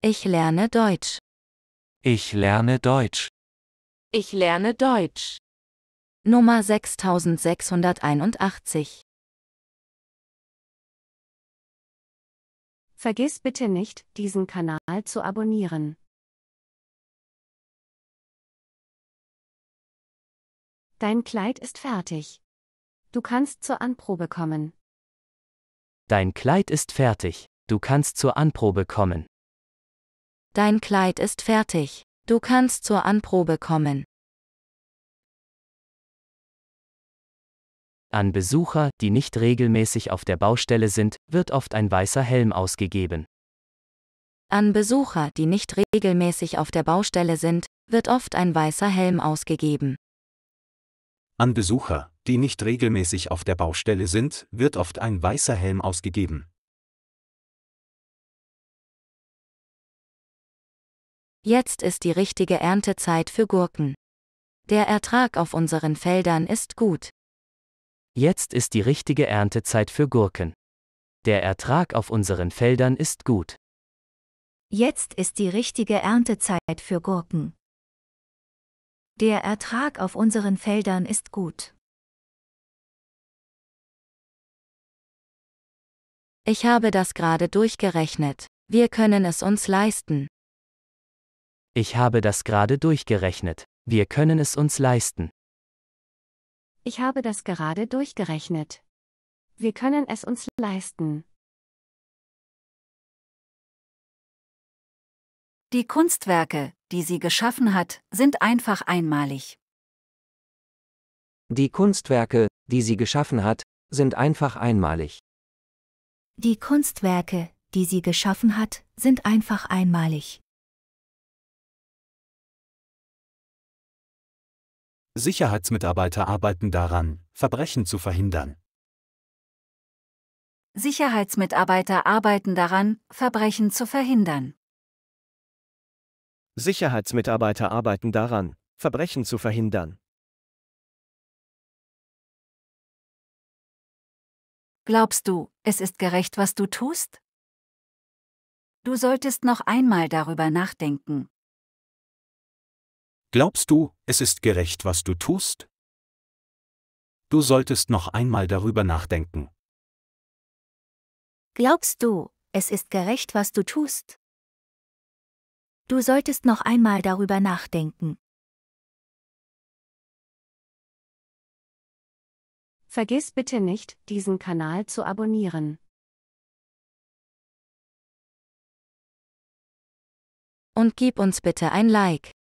Ich lerne Deutsch. Ich lerne Deutsch. Ich lerne Deutsch. Nummer 6681. Vergiss bitte nicht, diesen Kanal zu abonnieren. Dein Kleid ist fertig. Du kannst zur Anprobe kommen. Dein Kleid ist fertig. Du kannst zur Anprobe kommen. Dein Kleid ist fertig. Du kannst zur Anprobe kommen. An Besucher, die nicht regelmäßig auf der Baustelle sind, wird oft ein weißer Helm ausgegeben. An Besucher, die nicht regelmäßig auf der Baustelle sind, wird oft ein weißer Helm ausgegeben. An Besucher, die nicht regelmäßig auf der Baustelle sind, wird oft ein weißer Helm ausgegeben. Jetzt ist die richtige Erntezeit für Gurken. Der Ertrag auf unseren Feldern ist gut. Jetzt ist die richtige Erntezeit für Gurken. Der Ertrag auf unseren Feldern ist gut. Jetzt ist die richtige Erntezeit für Gurken. Der Ertrag auf unseren Feldern ist gut. Ich habe das gerade durchgerechnet. Wir können es uns leisten. Ich habe das gerade durchgerechnet. Wir können es uns leisten. Ich habe das gerade durchgerechnet. Wir können es uns leisten. Die Kunstwerke, die sie geschaffen hat, sind einfach einmalig. Die Kunstwerke, die sie geschaffen hat, sind einfach einmalig. Die Kunstwerke, die sie geschaffen hat, sind einfach einmalig. Sicherheitsmitarbeiter arbeiten daran, Verbrechen zu verhindern. Sicherheitsmitarbeiter arbeiten daran, Verbrechen zu verhindern. Sicherheitsmitarbeiter arbeiten daran, Verbrechen zu verhindern. Glaubst du, es ist gerecht, was du tust? Du solltest noch einmal darüber nachdenken. Glaubst du, es ist gerecht, was du tust? Du solltest noch einmal darüber nachdenken. Glaubst du, es ist gerecht, was du tust? Du solltest noch einmal darüber nachdenken. Vergiss bitte nicht, diesen Kanal zu abonnieren. Und gib uns bitte ein Like.